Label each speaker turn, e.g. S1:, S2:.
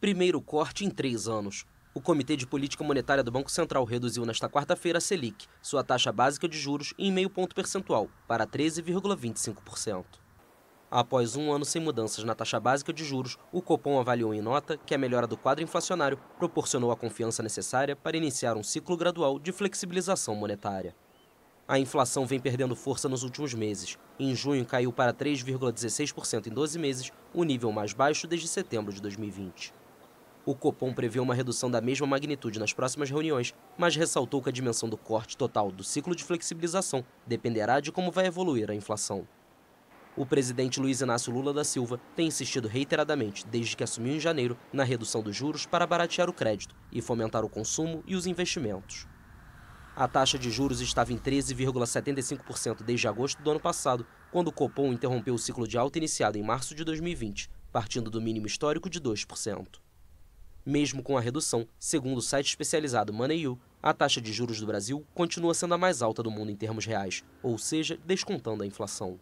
S1: Primeiro corte em três anos. O Comitê de Política Monetária do Banco Central reduziu nesta quarta-feira a Selic, sua taxa básica de juros, em meio ponto percentual, para 13,25%. Após um ano sem mudanças na taxa básica de juros, o Copom avaliou em nota que a melhora do quadro inflacionário proporcionou a confiança necessária para iniciar um ciclo gradual de flexibilização monetária. A inflação vem perdendo força nos últimos meses. Em junho, caiu para 3,16% em 12 meses, o nível mais baixo desde setembro de 2020. O Copom prevê uma redução da mesma magnitude nas próximas reuniões, mas ressaltou que a dimensão do corte total do ciclo de flexibilização dependerá de como vai evoluir a inflação. O presidente Luiz Inácio Lula da Silva tem insistido reiteradamente, desde que assumiu em janeiro, na redução dos juros para baratear o crédito e fomentar o consumo e os investimentos. A taxa de juros estava em 13,75% desde agosto do ano passado, quando o Copom interrompeu o ciclo de alta iniciado em março de 2020, partindo do mínimo histórico de 2%. Mesmo com a redução, segundo o site especializado MoneyU, a taxa de juros do Brasil continua sendo a mais alta do mundo em termos reais, ou seja, descontando a inflação.